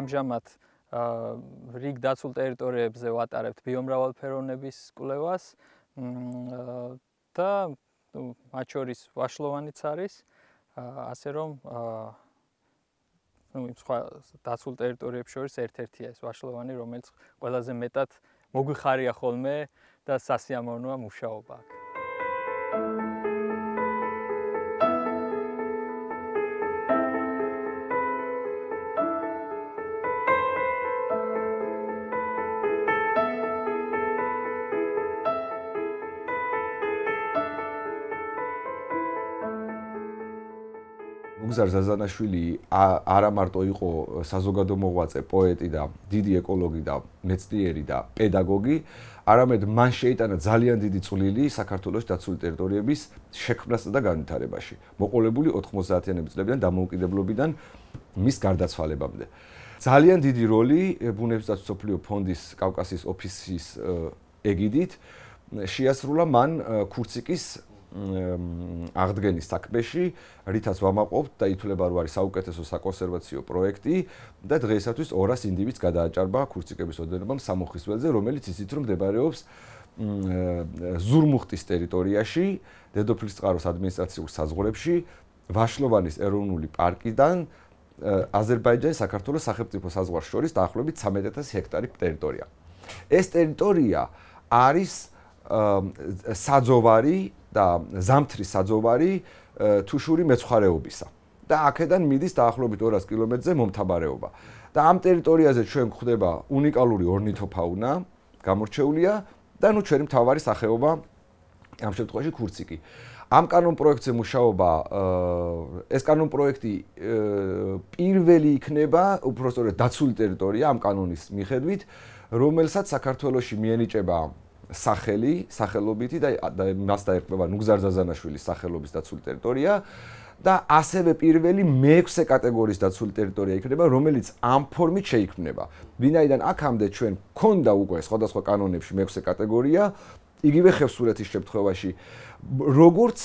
ამჟამად რიგ დაცულ ტერიტორიებზე ვატარებთ ბიომრავალფეროვნების კვლევას და ну, მათ შორის ვაშლოვანიც არის, ასე რომ ну, სხვა დაცულ ტერიტორიებს შორის ერთ-ერთია ეს ვაშლოვანი, რომელიც ყველაზე მეტად მოგვიხარია ხოლმე და სასიამოვნოა მუშაობა აქ. ლაზარ ზაზანაშვილი არა მარტო იყო საზოგადო მოღვაწე, პოეტი და დიდი ეკოლოგი და მეცნიერი და პედაგოგი, არამედ მან შეიტანა ძალიან დიდი წვლილი საქართველოს დაცული ტერიტორიების შექმნასა და განვითარებაში. მოყოლებული 90-იანების წლებიდან დამოუკიდებლობიდან მის გარდაცვალებამდე. ძალიან დიდი როლი ბუნებს და სოფლიო ფონდის კავკასიის ოფისის ეგიდით შეასრულა მან ქურციკის აღდგენის საქმეში, რითაც ვამაყობთ და ითვლება რომ არის საუკეთესო საკონსერვაციო პროექტი და დღესათვის 200 ინდივიდს გადააჭარბა ქურციკების ოდენობა სამოხისველზე, რომელიც ისიც რომ მდებარეობს ზურმუხტის ტერიტორიაში, დედოფლისწყაროს ადმინისტრაციულ საზღვრებში, ვაშლოვანის ეროვნული პარკიდან აზერბაიჯანის საქართველოს სახელმწიფო საზღვარს შორის დაახლოებით 13000 ჰექტარი ტერიტორია. ეს ტერიტორია არის საძოვარი და ზამთრის საძოვარი თუშური მეცხარეობისა და აქედან მიდის დაახლოებით 200 კილომეტრზე მომთაბარეობა და ამ ტერიტორიაზე ჩვენ გვხვდება უნიკალური ორნითოფაუნა გამორჩეულია და ნუ ჩვენი მთავარი სახეობა ამ შემთხვევაში ქურციკი ამ კანონ პროექტზე მუშაობა ეს კანონ პროექტი პირველი იქნება უბრალოდ დაცული ტერიტორია ამ კანონის მიხედვით რომელსაც საქართველოსი მიენიჭება სახელი, სახელობიტი და მას დაერქვება ნუგზარზაზანაშვილის სახელობის დაცული ტერიტორია და ასევე პირველი მეექვსე კატეგორიის დაცული ტერიტორია იქნება, რომელიც ამ ფორმით შეიქმნება. ვინაიდან აქამდე ჩვენ ქონდა უკვე სხვადასხვა კანონებში მეექვსე კატეგორია, იგივე ხევსურეთის შემთხვევაში როგორც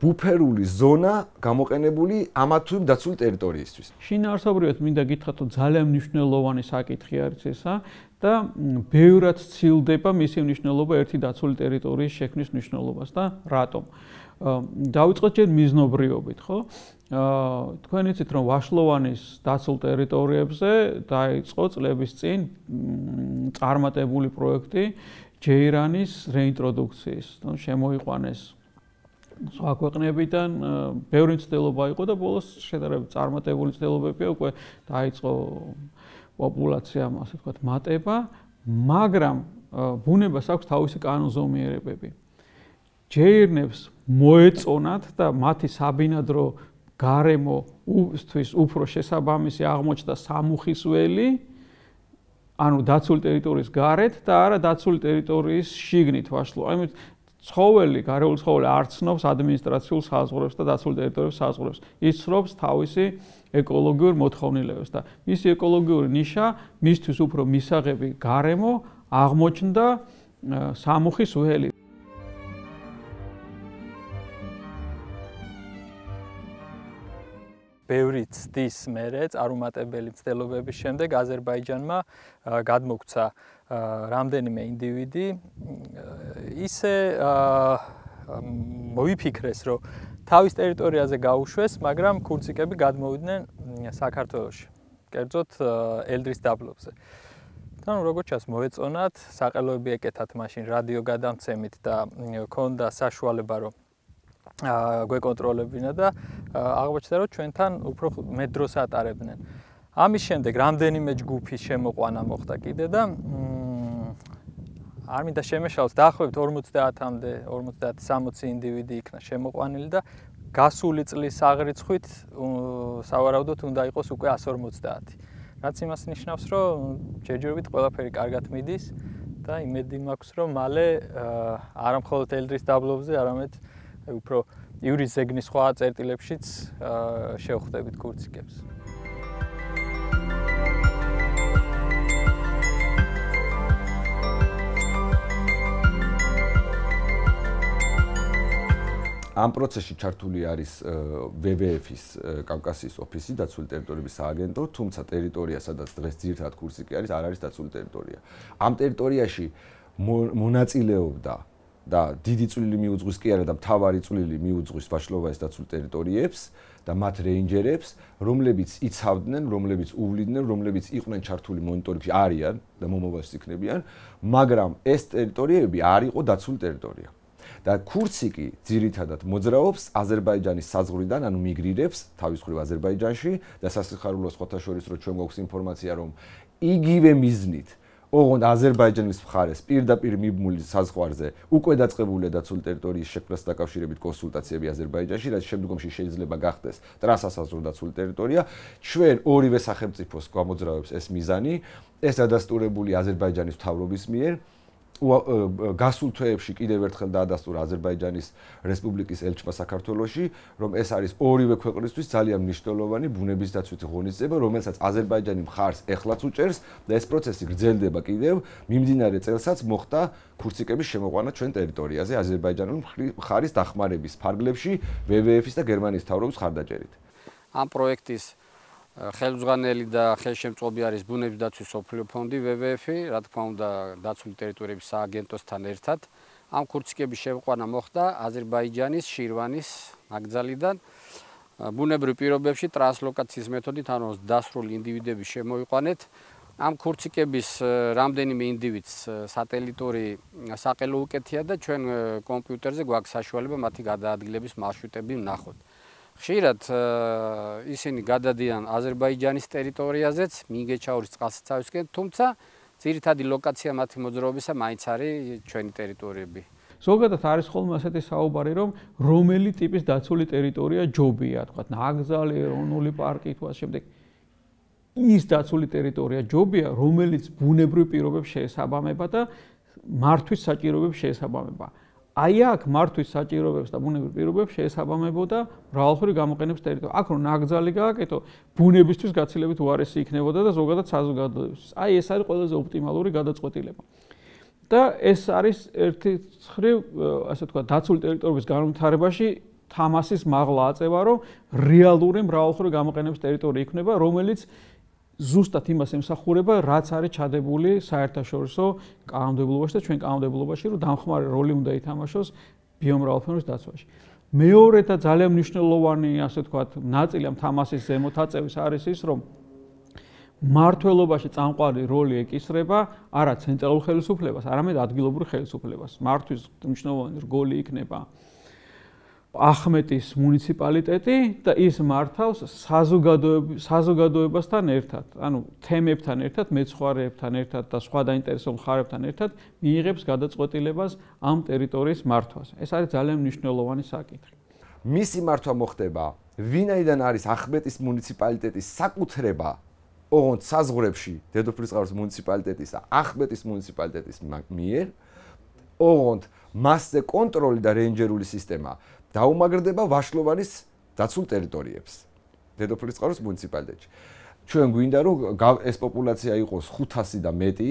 ბუფერული ზონა გამოყენებული ამა თუ დაცული ტერიტორიისთვის. შინაარსობრივად მინდა გითხრათ, რომ ძალიან მნიშვნელოვანი საკითხი არის ესა, და ბევრად ცილდება მისი მნიშვნელობა ერთი დაცული ტერიტორიის შექმნის მნიშვნელობას და რატომ? დავიწყოთ ჩვენ მიზნობრიობით, ხო? აა თქვენ იცით რომ ვაშლოვანის დაცულ ტერიტორიებზე დაიწყო წლების წინ წარმატებული პროექტი ჯეირანის რეინტროდუქციის, ნუ შემოიყვანეს სხვა ქვეყნებიდან ბევრი ცდილობა იყო და ბოლოს შედარებით წარმატებული ცდილობებია უკვე დაიწყო პოპულაცია, ასე ვთქვათ, მატება, მაგრამ ბუნებას აქვს თავისი კანონზომიერებები. ჯეირნებს მოეწონათ და მათი საბინადრო გარემო უთვის უფრო შესაბამისი აღმოჩნდა სამუხისველი ანუ დაცული ტერიტორიის გარეთ და არა დაცული ტერიტორიის შიგნით ვაშლო. აი მე ცხოველი, გარეულ ცხოველი არ ცნობს ადმინისტრაციულ საზღურებს და დასულ ტერიტორიულ საზღურებს. ის ცნობს თავისი ეკოლოგიურ მოთხოვნილებას და მისი ეკოლოგიური ნიშა მისთვის უფრო მისაღები გარემო აღმოჩნდა სამუხის უელი. ბევრი ცდის მერე, წარუმატებელი ცდილობების შემდეგ აზერბაიჯანმა გადმოგცა რამდენიმე ინდივიდი ისე მოიფიქრეს, რომ თავის ტერიტორიაზე გაუშვეს, მაგრამ ქურციკები გადმოვიდნენ საქართველოს. კერძოდ ელდრის დაბლობზე. ანუ როგორც ჩანს მოეწონათ, საყელოები ეკეთათ მაშინ რადიო გადამცემით და ქონდა საშუალება რომ გვეკონტროლებინა და აღმოჩნდა რომ ჩვენთან უფრო მე დროს ატარებდნენ. ამის შემდეგ რამდენიმე ჯგუფის შემოყვანა მოხდა კიდე და მ არ მინდა შემეშალოს დაახლოებით 50-მდე 50-60 ინდივიდი იქნა შემოყვანილი და გასული წლის აღრიცხვით სავარაუდოდ უნდა იყოს უკვე 150. რაც იმას ნიშნავს, რომ ჯერჯერობით ყველაფერი კარგად მიდის და იმედი მაქვს, რომ მალე არამხოლოდ ელდრის დაბლობზე, არამედ უფრო იურის ზეგნის სხვა წერტილებშიც შევხვდებით კურციკებს. ამ პროცესში ჩართული არის WWF-ის კავკასიის ოფისი დაცული ტერიტორიების სააგენტო, თუმცა ტერიტორია, სადაც დღეს ძირითადად კურსიკი არის, არ არის დაცული ტერიტორია. ამ ტერიტორიაში მონაწილეობდა და დიდი წვლილი მიუძღვის კი არა და მთავარი წვლილი მიუძღვის ვაშლოვაის დაცულ ტერიტორიებს და მათ რეინჯერებს, რომლებიც იცავდნენ, რომლებიც უვლიდნენ, რომლებიც იყვნენ ჩართული მონიტორინგში არიან და მომავალში იქნებიან, მაგრამ ეს ტერიტორიები არ იყო დაცული ტერიტორია. და ქურცი კი ძირითადად მოძრაობს აზერბაიჯანის საზღვრიდან, ანუ მიგრირებს თავის ხრივ აზერბაიჯანში და სასახარულო სხვათა შორის რო ჩვენ გვაქვს ინფორმაცია რომ იგივე მიზნით ოღონდ აზერბაიჯანის მხარეს პირდაპირ მიბმული საზღვარზე უკვე დაწყებულია და ცულ ტერიტორიის შექმნას დაკავშირებით კონსულტაციები აზერბაიჯანში, რაც შემდგომში შეიძლება გახდეს ტრანსასაზღვრო და ცულ ტერიტორია. ჩვენ ორივე სახელმწიფოს გამოძრავებს ეს მიზანი, ეს დადასტურებული აზერბაიჯანის მთავრობის მიერ. გასულ თვეებში კიდევ ერთხელ დაადასტურა აზერბაიჯანის რესპუბლიკის ელჩმა საქართველოში, რომ ეს არის ორივე ქვეყნისთვის ძალიან მნიშვნელოვანი ბუნებისდაცვითი ღონისძიება, რომელსაც აზერბაიჯანი მხარს ეხლაც უჭერს და ეს პროცესი გრძელდება კიდევ მიმდინარე წელსაც მოხდა ქურციკების შემოყვანა ჩვენ ტერიტორიაზე აზერბაიჯანული მხარის დახმარების ფარგლებში WWF-ის და გერმანიის თავრობის ხარდაჭერით. ამ პროექტის ხელმძღვანელი და ხელშემწყობი არის ბუნების დაცვის ოფლიო ფონდი WWF-ი, რა თქმა უნდა, დაცული ტერიტორიების სააგენტოსთან ერთად. ამ ქურციკების შევყვანა მოხდა აზერბაიჯანის შირვანის მაგძალიდან. ბუნებრივ პირობებში ტრანსლოკაციის მეთოდით ანუ დასრული ინდივიდები შემოიყვანეთ. ამ ქურციკების რამდენიმე ინდივიდს სატელიტური საყელო უკეთია და ჩვენ კომპიუტერზე გვაქვს საშუალება მათი გადაადგილების მარშრუტები ნახოთ. ხშირად э, ისინი გადადიან აზერბაიჯანის ტერიტორიაზეც მიგეჩაურის წყალსაცავისკენ, თუმცა ძირითადი ლოკაცია მათი მოძრაობისა მაინც არის ჩვენი ტერიტორიები. ზოგადად არის ხოლმე ასეთი საუბარი, რომ რომელი ტიპის დაცული ტერიტორია ჯობია, თქვა, ნაგზალი, ეროვნული პარკი თუ ასე შემდეგ. ის დაცული ტერიტორია ჯობია, რომელიც ბუნებრივ პირობებს შეესაბამება და მართვის საჭიროებებს შეესაბამება. აი აქ მართვის საჭიროებებს და ბუნებრივ პირობებს შეესაბამებოდა მრავალხური გამოყენების ტერიტორია. აქ რომ ნაკძალი გააკეთო, ბუნებისთვის გაცილებით უარესი იქნებოდა და ზოგადად საზოგადოებისთვის. აი ეს არის ყველაზე ოპტიმალური გადაწყვეტილება. და ეს არის ერთი ხრივ, ასე თქვა, დაცული ტერიტორიების განვითარებაში თამასის მაღლა აწევა, რომ რეალური მრავალხური გამოყენების ტერიტორია იქნება, რომელიც ზუსტად იმას ემსახურება, რაც არის ჩადებული საერთაშორისო კანონმდებლობაში და ჩვენ კანონმდებლობაში, რომ დამხმარე როლი უნდა ითამაშოს ბიომრავალფეროვნების დაცვაში. მეორე და ძალიან მნიშვნელოვანი, ასე ვთქვათ, ნაწილი ამ თამასის ზემოთაწევის არის ის, რომ მართლობაში წამყვანი როლი ეკისრება არა ცენტრალურ ხელისუფლებას, არამედ ადგილობრივ ხელისუფლებას. მართვის მნიშვნელოვანი რგოლი იქნება ახმეტის მუნიციპალიტეტი და ის მართავს საზოგადოებას საზოგადოებასთან ერთად, ანუ თემებთან ერთად, მეცხვარეებთან ერთად და სხვა დაინტერესო მხარეებთან ერთად მიიღებს გადაწყვეტილებას ამ ტერიტორიის მართვაზე. ეს არის ძალიან მნიშვნელოვანი საკითხი. მისი მართვა მოხდება ვინაიდან არის ახმეტის მუნიციპალიტეტის საკუთრება ოღონდ საზღურებში დედოფლისწყაროს მუნიციპალიტეტის და ახმეტის მუნიციპალიტეტის მიერ ოღონდ მასზე კონტროლი და რენჯერული სისტემაა დაუმაგრდება ვაშლოვანის დაცულ ტერიტორიებს დედოფლის წყაროს მუნიციპალიტეტში ჩვენ გვინდა რომ ეს პოპულაცია იყოს 500 და მეტი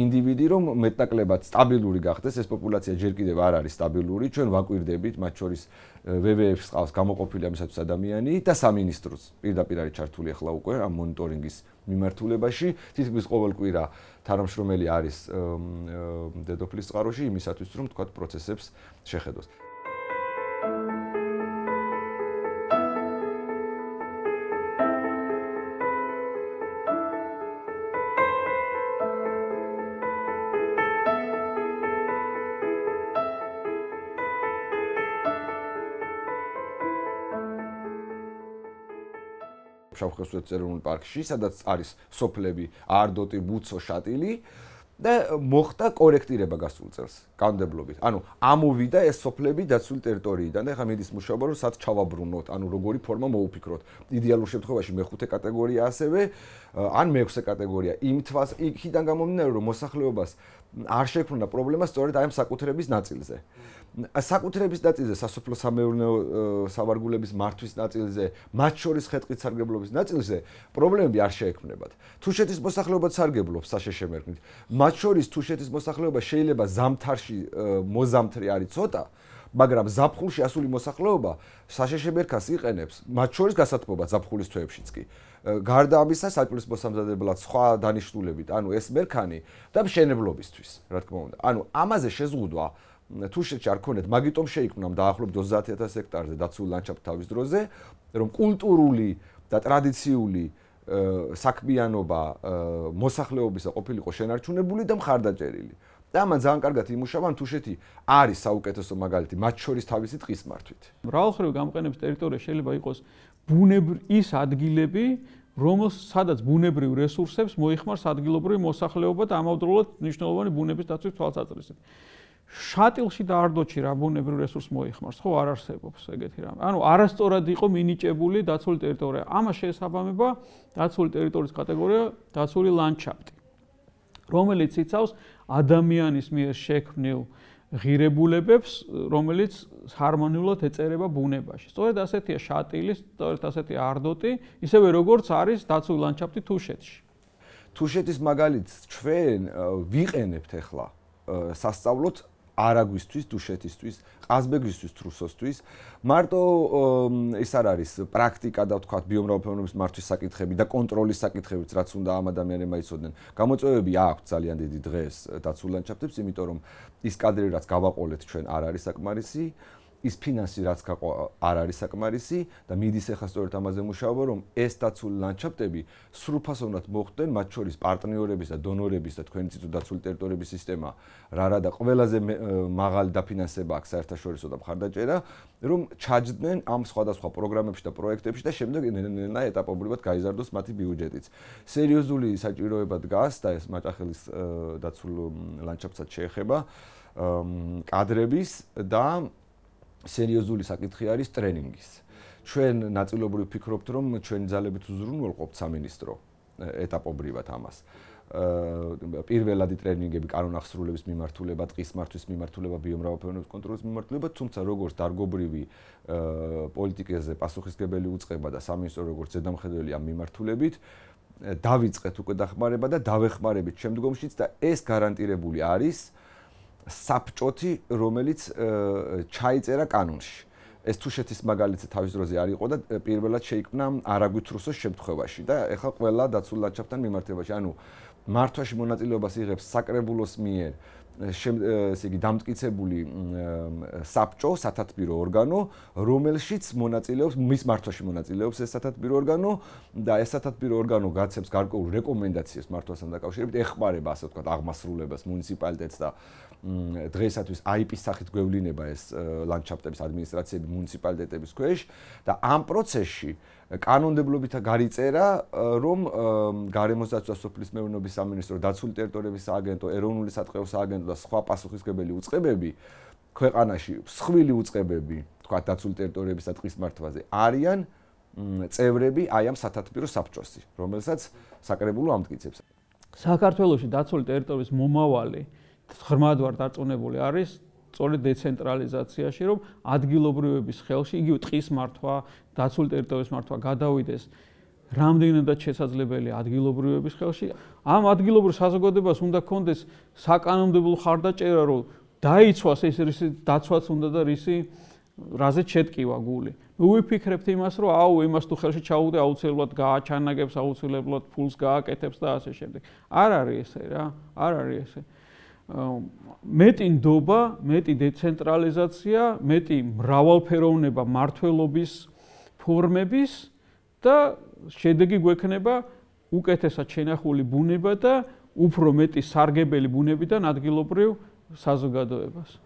ინდივიდი რომ მეტნაკლებად სტაბილური გახდეს ეს პოპულაცია ჯერ კიდევ არ არის სტაბილური ჩვენ ვაკვირდებით მათ შორის WWF-ს ყავს გამოყოფილი ამისათვის ადამიანი და სამინისტროს პირდაპირ არის ჩართული ახლა უკვე ამ მონიტორინგის მიმართულებაში თითქმის ყოველ კვირა თანამშრომელი არის დედოფლის წყაროში იმისათვის რომ თქვა პროცესებს შეხედოს შავხესვეთის ეროვნულ პარკში, სადაც არის სოფლები არდოტი, ბუცო, შატილი და მოხდა კორექტირება გასულ წელს, კანდებლობით. ანუ ამოვიდა ეს სოფლები დაცული ტერიტორიიდან და ეხლა მიდის მუშაობა, რომ სად ჩავაბრუნოთ, ანუ როგორი ფორმა მოუფიქროთ. იდეალურ შემთხვევაში მეხუთე კატეგორია ასევე, ან მეექვსე კატეგორია. იმ თვას იქიდან გამომდინარე, რომ მოსახლეობას არ შექმნა პრობლემა სწორედ აი ამ საკუთრების ნაწილზე. საკუთრების ნაწილზე, სასოფლო სამეურნეო სამარგულების მართვის ნაწილზე, მათ შორის ხეთქით სარგებლობის ნაწილზე პრობლემები არ შეექმნებათ. თუშეთის მოსახლეობა სარგებლობს საშეშემერკნით. მათ შორის თუშეთის მოსახლეობა შეიძლება ზამთარში მოზამთრი არის ცოტა, მაგრამ ზაფხულში ასული მოსახლეობა საშეშემერკას იყენებს. მათ შორის გასათბობა ზაფხულის თვეებშიც კი. გარდა ამისა საჭურის მოსამზადებლად სხვა დანიშნულებით, ანუ ეს მერქანი და მშენებლობისთვის, რა თქმა უნდა. ანუ ამაზე შეზღუდვა თუ შეჭი არ ქონეთ, მაგიტომ შეიკვნამ დაახლოებით 30000 ჰექტარზე დაცულ ლანდშაფტ თავის დროზე, რომ კულტურული და ტრადიციული საქმიანობა მოსახლეობისა ყოფილიყო შენარჩუნებული და მხარდაჭერილი. და ამან ძალიან კარგად იმუშავა თუშეთი არის საუკეთესო მაგალითი მათ შორის თავისი ტყის მართვით. მრავალხრივ გამყენების ტერიტორია შეიძლება იყოს ბუნებრივი ადგილები, რომელს სადაც ბუნებრივ რესურსებს მოიხმარს ადგილობრივი მოსახლეობა და ამავდროულად მნიშვნელოვანი ბუნების დაცვის თვალსაზრისით. შატილში და არდოჩი რა ბუნებრივ რესურსს მოიხმარს, ხო არ არსებობს ეგეთი რამე. ანუ არასწორად იყო მინიჭებული დაცული ტერიტორია. ამას შეესაბამება დაცული ტერიტორიის კატეგორია დაცული ლანდშაფტი, რომელიც იცავს ადამიანის მიერ შექმნილ აა ღირებულებებს, რომელიც ჰარმონიულად ეწერება ბუნებაში. სწორედ ასეთია შატილი, სწორედ ასეთია არდოტი, ისევე როგორც არის დაცული ლანდშაფტი თუშეთში. თუშეთის მაგალითს ჩვენ ვიყენებთ ახლა სასწავლოთ არაგვისთვის, დუშეთისთვის, ყაზბეგისთვის, რუსოსთვის. მარტო ეს არ არის პრაქტიკა და თქვა ბიომრავალფეროვნების მართვის საკითხები და კონტროლის საკითხებიც, რაც უნდა ამ ადამიანებმა ისოდნენ. გამოწვევები აქვთ ძალიან დიდი დღეს დაცულ ლანდშაფტებს, იმიტომ რომ ის კადრი, რაც გავაყოლეთ ჩვენ, არ არის საკმარისი. ის ფინანსი რაც გაყვა არ არის საკმარისი და მიდის ახლა სწორედ ამაზე მუშაობა რომ ეს დაცული ლანდშაფტები სრულფასოვნად მოხდნენ მათ შორის პარტნიორების და დონორების და თქვენი ცუ დაცული ტერიტორიების სისტემა რა რა და ყველაზე მაღალი დაფინანსება აქვს საერთაშორისო და მხარდაჭერა რომ ჩაჯდნენ ამ სხვადასხვა პროგრამებში და პროექტებში და შემდეგ ნენა ეტაპობრივად გაიზარდოს მათი ბიუჯეტიც სერიოზული საჭიროება დგას და ეს მაჭახელის დაცული ლანდშაფტსაც შეეხება კადრების და სერიოზული საკითხი არის ტრენინგის. ჩვენ ნაწილობრივ ფიქრობთ, რომ ჩვენ ძალებით უზრუნველყოფთ სამინისტრო ეტაპობრივად ამას. აა პირველადი ტრენინგები კანონახსრულების მიმართულება, ტყის მართვის მიმართულება, ბიომრავალფეროვნების კონტროლის მიმართულება, თუმცა როგორც დარგობრივი აა პოლიტიკაზე პასუხისგებელი უწება და სამინისტრო როგორც ზედამხედველი ამ მიმართულებით დავიწყეთ უკვე დახმარება და დავეხმარებით შემდგომშიც და ეს გარანტირებული არის აა საფჭოთი, რომელიც ჩაიწერა კანონში. ეს თუშეთის მაგალითზე თავის დროზე არ იყო და პირველად შეიქმნა არაგვითრუსოს შემთხვევაში და ეხლა ყველა დაცულ ლანდშაფტთან მიმართებაში, ანუ მართვაში მონაწილეობას იღებს საკრებულოს მიერ ესე იგი დამტკიცებული საფჭო, სათათბირო ორგანო, რომელშიც მონაწილეობს მის მართვაში მონაწილეობს ეს სათათბირო ორგანო და ეს სათათბირო ორგანო გაცემს გარკვეულ რეკომენდაციებს მართვასთან დაკავშირებით, ეხმარება ასე ვთქვათ აღმასრულებას მუნიციპალიტეტს და დღესათვის IP-ს სახით გვევლინება ეს ლანდშაფტების ადმინისტრაციები, მუნიციპალიტეტების ქვეშ და ამ პროცესში კანონმდებლობითა გარიწერა რომ გარემოს დაცვა სოფლის მეურნეობის სამინისტრო, დაცული ტერიტორიების სააგენტო, ეროვნული სატყეო სააგენტო და სხვა პასუხისგებელი უწყებები ქვეყანაში სხვილი უწყებები, თქვა დაცული ტერიტორიების და ტყის მართვაზე არიან წევრები აი ამ სათათბირო საბჭოსი, რომელსაც საკრებულო ამტკიცებს. საქართველოს დაცული ტერიტორიის მომავალი ღრმად ვარ დარწმუნებული არის სწორედ დეცენტრალიზაციაში, რომ ადგილობრივების ხელში იგივე ტყის მართვა, დაცულ ტერიტორიების მართვა გადავიდეს რამდენადაც შესაძლებელი ადგილობრივების ხელში. ამ ადგილობრივ საზოგადოებას უნდა კონდეს საკანონმდებლო ხარდაჭერა, რომ დაიცვას ეს რისი დაცვაც უნდა და რისი რაზე შეткиვა გული. ვიფიქრებთ იმას, რომ აუ იმას თუ ხელში ჩაუდე აუცილებლად გააჩანაგებს, აუცილებლად ფულს გააკეთებს და ასე შემდეგ. არ არის ესე რა, არ არის ესე. მეტი ნდობა, მეტი დეცენტრალიზაცია, მეტი მრავალფეროვნება მართლობის ფორმების და შედეგი გვექნება უკეთესად შენახული ბუნება და უფრო მეტი სარგებელი ბუნებიდან ადგილობრივ საზოგადოებას.